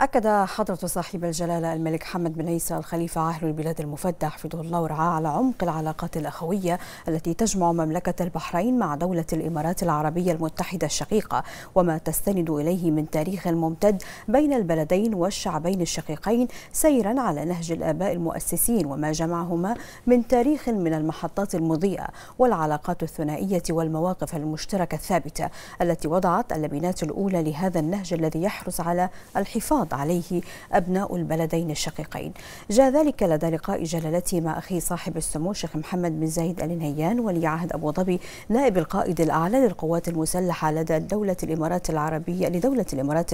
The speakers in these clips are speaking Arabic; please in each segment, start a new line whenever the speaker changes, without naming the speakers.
أكد حضرة صاحب الجلالة الملك حمد بن عيسى الخليفة عاهل البلاد المفدى حفظه الله ورعاه على عمق العلاقات الأخوية التي تجمع مملكة البحرين مع دولة الإمارات العربية المتحدة الشقيقة وما تستند إليه من تاريخ ممتد بين البلدين والشعبين الشقيقين سيرا على نهج الآباء المؤسسين وما جمعهما من تاريخ من المحطات المضيئة والعلاقات الثنائية والمواقف المشتركة الثابتة التي وضعت اللبنات الأولى لهذا النهج الذي يحرص على الحفاظ يعرض عليه أبناء البلدين الشقيقين جاء ذلك لدى لقاء جلالته مع أخي صاحب السمو الشيخ محمد بن زايد آل نهيان ولي عهد أبو ظبي نائب القائد الأعلى للقوات المسلحة لدى دولة الإمارات العربية لدولة الإمارات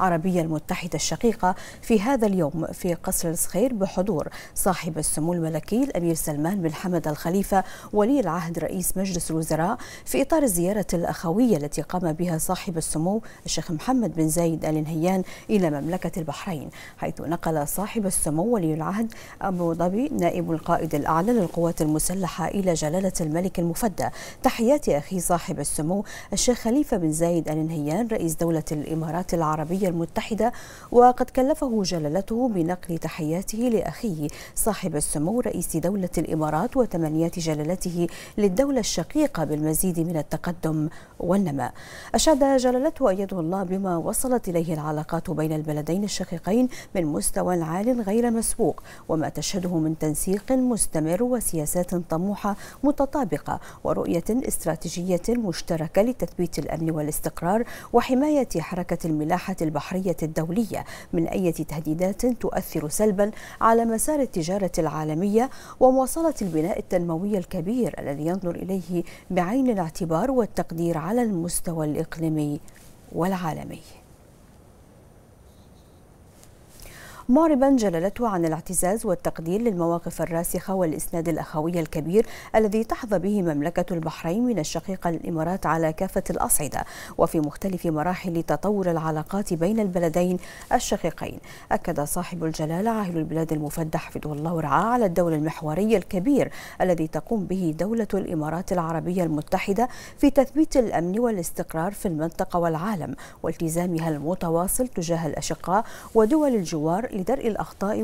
العربية المتحدة الشقيقة في هذا اليوم في قصر الصخير بحضور صاحب السمو الملكي الأمير سلمان بن حمد الخليفة ولي العهد رئيس مجلس الوزراء في إطار الزيارة الأخوية التي قام بها صاحب السمو الشيخ محمد بن زايد آل نهيان إلى مملكة مملكة البحرين حيث نقل صاحب السمو ولي العهد أبو ظبي نائب القائد الأعلى للقوات المسلحة إلى جلالة الملك المفدى تحيات أخي صاحب السمو الشيخ خليفة بن زايد آل نهيان رئيس دولة الإمارات العربية المتحدة وقد كلفه جلالته بنقل تحياته لأخيه صاحب السمو رئيس دولة الإمارات وتمنيات جلالته للدولة الشقيقة بالمزيد من التقدم والنماء أشاد جلالته أيده الله بما وصلت إليه العلاقات بين البلدين البلدين الشقيقين من مستوى عال غير مسبوق وما تشهده من تنسيق مستمر وسياسات طموحة متطابقة ورؤية استراتيجية مشتركة لتثبيت الأمن والاستقرار وحماية حركة الملاحة البحرية الدولية من أي تهديدات تؤثر سلبا على مسار التجارة العالمية ومواصلة البناء التنموي الكبير الذي ينظر إليه بعين الاعتبار والتقدير على المستوى الإقليمي والعالمي معربا جلالته عن الاعتزاز والتقدير للمواقف الراسخة والإسناد الأخوي الكبير الذي تحظى به مملكة البحرين من الشقيقة الإمارات على كافة الأصعدة وفي مختلف مراحل تطور العلاقات بين البلدين الشقيقين أكد صاحب الجلالة عاهل البلاد المفدى حفظه الله ورعاه على الدور المحوري الكبير الذي تقوم به دولة الإمارات العربية المتحدة في تثبيت الأمن والاستقرار في المنطقة والعالم والتزامها المتواصل تجاه الأشقاء ودول الجوار لدرء الأخطاء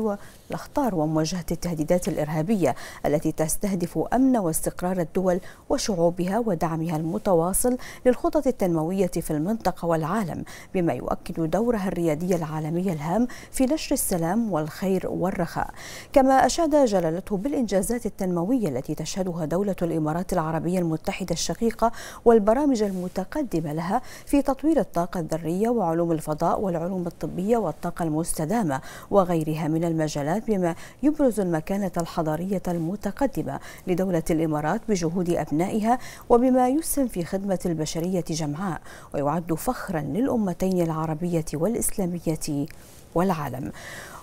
والأخطار ومواجهة التهديدات الإرهابية التي تستهدف أمن واستقرار الدول وشعوبها ودعمها المتواصل للخطط التنموية في المنطقة والعالم بما يؤكد دورها الريادي العالمي الهام في نشر السلام والخير والرخاء كما أشاد جلالته بالإنجازات التنموية التي تشهدها دولة الإمارات العربية المتحدة الشقيقة والبرامج المتقدمة لها في تطوير الطاقة الذرية وعلوم الفضاء والعلوم الطبية والطاقة المستدامة وغيرها من المجالات بما يبرز المكانة الحضارية المتقدمة لدولة الإمارات بجهود أبنائها وبما يسهم في خدمة البشرية جمعاء ويعد فخرا للأمتين العربية والإسلامية والعالم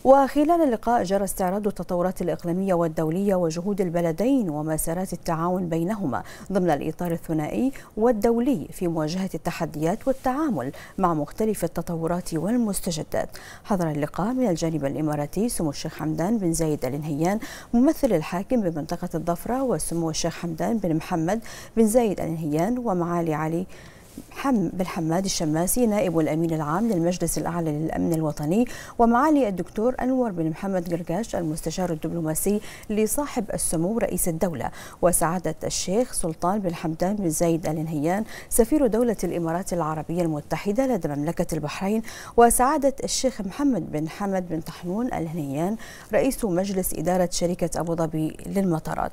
وخلال اللقاء جرى استعراض التطورات الإقليمية والدولية وجهود البلدين ومسارات التعاون بينهما ضمن الإطار الثنائي والدولي في مواجهة التحديات والتعامل مع مختلف التطورات والمستجدات حضر اللقاء من الجانب الإماراتي سمو الشيخ حمدان بن زايد الانهيان ممثل الحاكم بمنطقة الضفرة وسمو الشيخ حمدان بن محمد بن زايد الانهيان ومعالي علي حم بالحماد الشماسي نائب الامين العام للمجلس الاعلى للامن الوطني ومعالي الدكتور انور بن محمد قرقاش المستشار الدبلوماسي لصاحب السمو رئيس الدوله وسعاده الشيخ سلطان بن حمدان بن زايد ال نهيان سفير دوله الامارات العربيه المتحده لدى مملكه البحرين وسعاده الشيخ محمد بن حمد بن طحنون ال نهيان رئيس مجلس اداره شركه ابو ظبي للمطارات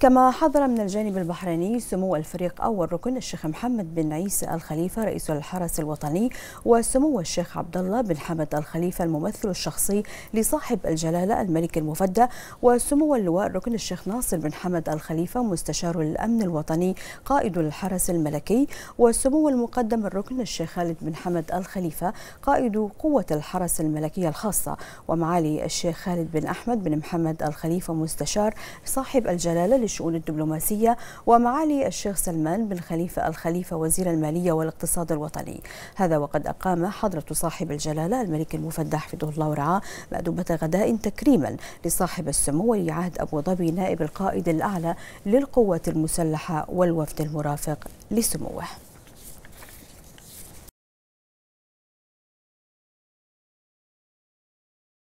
كما حضر من الجانب البحريني سمو الفريق أول ركن الشيخ محمد بن عيسى الخليفة رئيس الحرس الوطني وسمو الشيخ عبد الله بن حمد الخليفة الممثل الشخصي لصاحب الجلالة الملك المفدى وسمو اللواء ركن الشيخ ناصر بن حمد الخليفة مستشار الأمن الوطني قائد الحرس الملكي وسمو المقدم الركن الشيخ خالد بن حمد الخليفة قائد قوة الحرس الملكية الخاصة ومعالي الشيخ خالد بن أحمد بن محمد الخليفة مستشار صاحب الجلالة الشؤون الدبلوماسية ومعالي الشيخ سلمان بن خليفة الخليفة وزير المالية والاقتصاد الوطني هذا وقد أقام حضرة صاحب الجلالة الملك المفدى حفظه الله ورعاه مأدبة غداء تكريما لصاحب السمو ولي عهد أبو ظبي نائب القائد الأعلى للقوات المسلحة والوفد المرافق لسموه